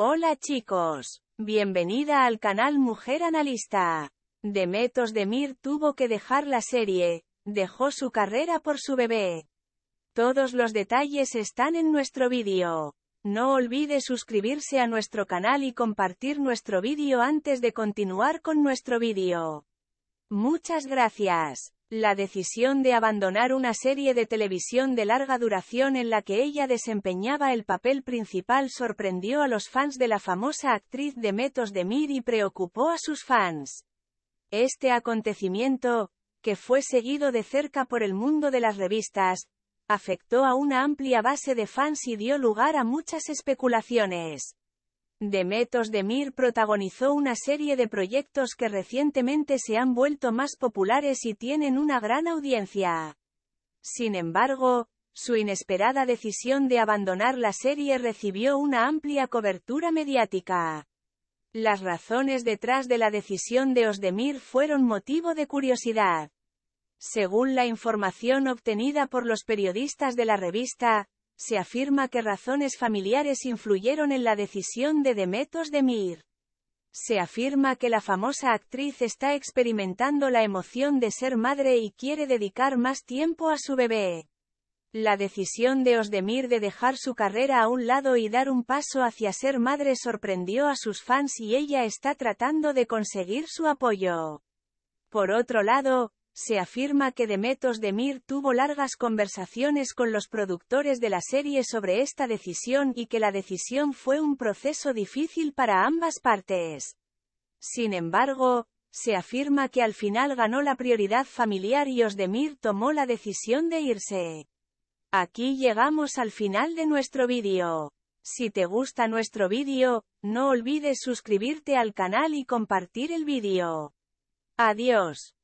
Hola chicos, bienvenida al canal Mujer Analista. Demetos Mir tuvo que dejar la serie, dejó su carrera por su bebé. Todos los detalles están en nuestro vídeo. No olvide suscribirse a nuestro canal y compartir nuestro vídeo antes de continuar con nuestro vídeo. Muchas gracias. La decisión de abandonar una serie de televisión de larga duración en la que ella desempeñaba el papel principal sorprendió a los fans de la famosa actriz de Metos de Mir y preocupó a sus fans. Este acontecimiento, que fue seguido de cerca por el mundo de las revistas, afectó a una amplia base de fans y dio lugar a muchas especulaciones. Demet Demir protagonizó una serie de proyectos que recientemente se han vuelto más populares y tienen una gran audiencia. Sin embargo, su inesperada decisión de abandonar la serie recibió una amplia cobertura mediática. Las razones detrás de la decisión de Osdemir fueron motivo de curiosidad. Según la información obtenida por los periodistas de la revista, se afirma que razones familiares influyeron en la decisión de Demet de Se afirma que la famosa actriz está experimentando la emoción de ser madre y quiere dedicar más tiempo a su bebé. La decisión de Osdemir de dejar su carrera a un lado y dar un paso hacia ser madre sorprendió a sus fans y ella está tratando de conseguir su apoyo. Por otro lado, se afirma que Demetos Demir tuvo largas conversaciones con los productores de la serie sobre esta decisión y que la decisión fue un proceso difícil para ambas partes. Sin embargo, se afirma que al final ganó la prioridad familiar y Osdemir tomó la decisión de irse. Aquí llegamos al final de nuestro vídeo. Si te gusta nuestro vídeo, no olvides suscribirte al canal y compartir el vídeo. Adiós.